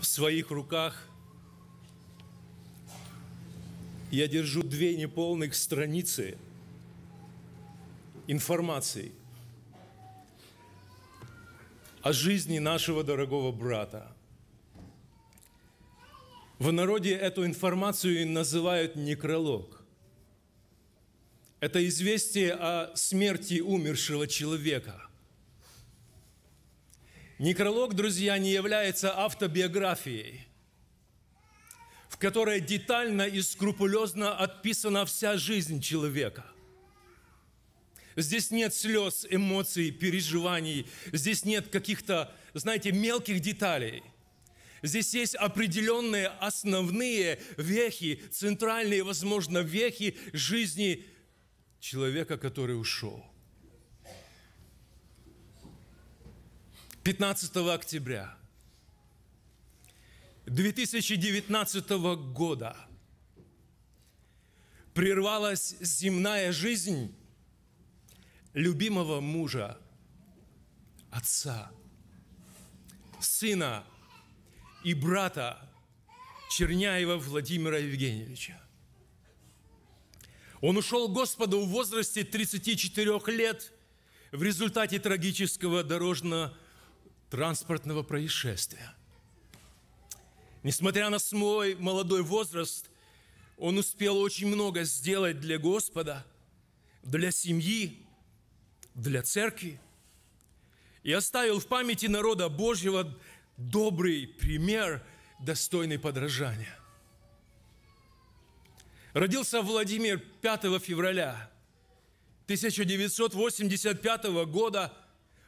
в своих руках. Я держу две неполных страницы информации о жизни нашего дорогого брата. В народе эту информацию называют некролог. Это известие о смерти умершего человека – Некролог, друзья, не является автобиографией, в которой детально и скрупулезно отписана вся жизнь человека – Здесь нет слез, эмоций, переживаний. Здесь нет каких-то, знаете, мелких деталей. Здесь есть определенные основные вехи, центральные, возможно, вехи жизни человека, который ушел. 15 октября 2019 года прервалась земная жизнь любимого мужа, отца, сына и брата Черняева Владимира Евгеньевича. Он ушел к Господу в возрасте 34 лет в результате трагического дорожного транспортного происшествия. Несмотря на свой молодой возраст, он успел очень много сделать для Господа, для семьи, для церкви и оставил в памяти народа Божьего добрый пример, достойный подражания. Родился Владимир 5 февраля 1985 года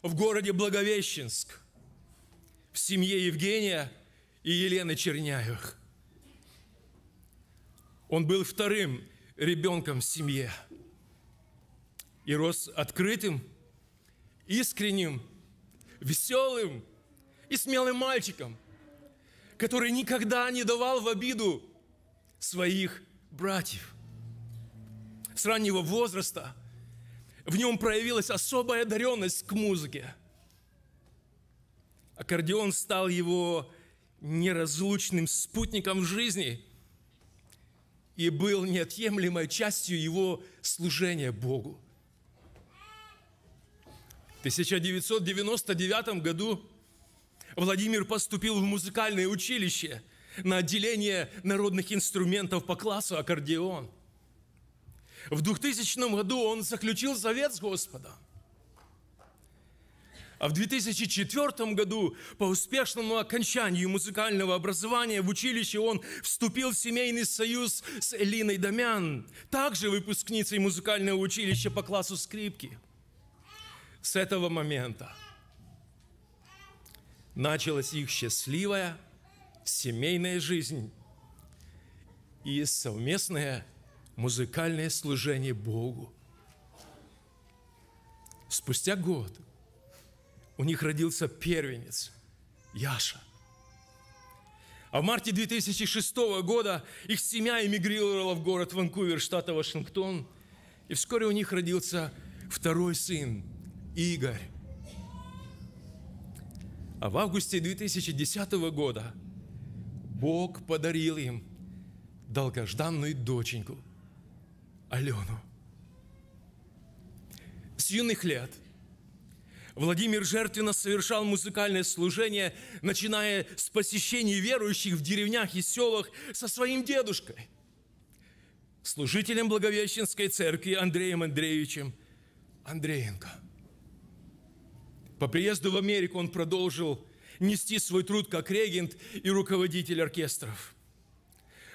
в городе Благовещенск – в семье Евгения и Елены Черняевых. Он был вторым ребенком в семье и рос открытым, искренним, веселым и смелым мальчиком, который никогда не давал в обиду своих братьев. С раннего возраста в нем проявилась особая одаренность к музыке – Аккордеон стал его неразлучным спутником в жизни и был неотъемлемой частью его служения Богу. В 1999 году Владимир поступил в музыкальное училище на отделение народных инструментов по классу аккордеон. В 2000 году он заключил завет с Господом – а в 2004 году по успешному окончанию музыкального образования в училище он вступил в семейный союз с Элиной Домян, также выпускницей музыкального училища по классу скрипки. С этого момента началась их счастливая семейная жизнь и совместное музыкальное служение Богу. Спустя год – у них родился первенец Яша. А в марте 2006 года их семья эмигрировала в город Ванкувер, штата Вашингтон. И вскоре у них родился второй сын, Игорь. А в августе 2010 года Бог подарил им долгожданную доченьку, Алену. С юных лет Владимир жертвенно совершал музыкальное служение, начиная с посещений верующих в деревнях и селах со своим дедушкой, служителем Благовещенской церкви Андреем Андреевичем Андреенко. По приезду в Америку он продолжил нести свой труд как регент и руководитель оркестров –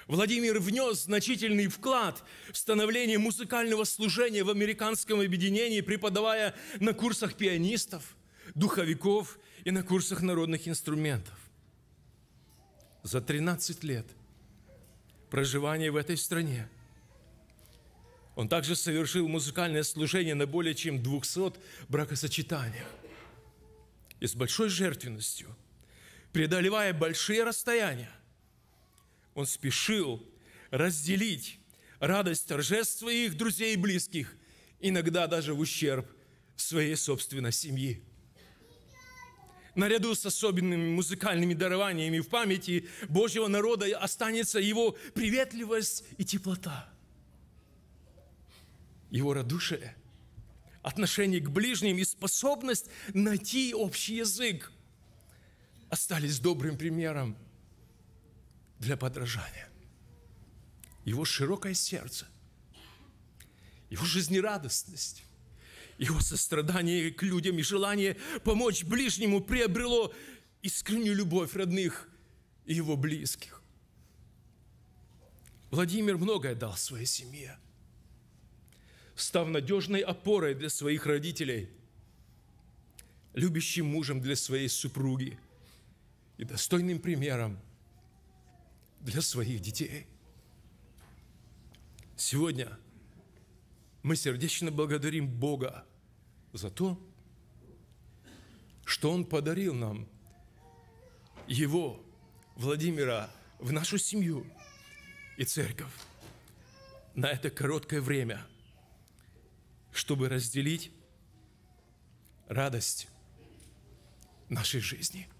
Владимир внес значительный вклад в становление музыкального служения в американском объединении, преподавая на курсах пианистов, духовиков и на курсах народных инструментов. За 13 лет проживания в этой стране он также совершил музыкальное служение на более чем 200 бракосочетаниях и с большой жертвенностью, преодолевая большие расстояния, он спешил разделить радость торжеств своих друзей и близких, иногда даже в ущерб своей собственной семьи. Наряду с особенными музыкальными дарованиями в памяти Божьего народа останется его приветливость и теплота, его радушие, отношение к ближним и способность найти общий язык остались добрым примером – для подражания. Его широкое сердце, его жизнерадостность, его сострадание к людям и желание помочь ближнему приобрело искреннюю любовь родных и его близких. Владимир многое дал своей семье, став надежной опорой для своих родителей, любящим мужем для своей супруги и достойным примером для своих детей. Сегодня мы сердечно благодарим Бога за то, что Он подарил нам Его, Владимира, в нашу семью и церковь на это короткое время, чтобы разделить радость нашей жизни –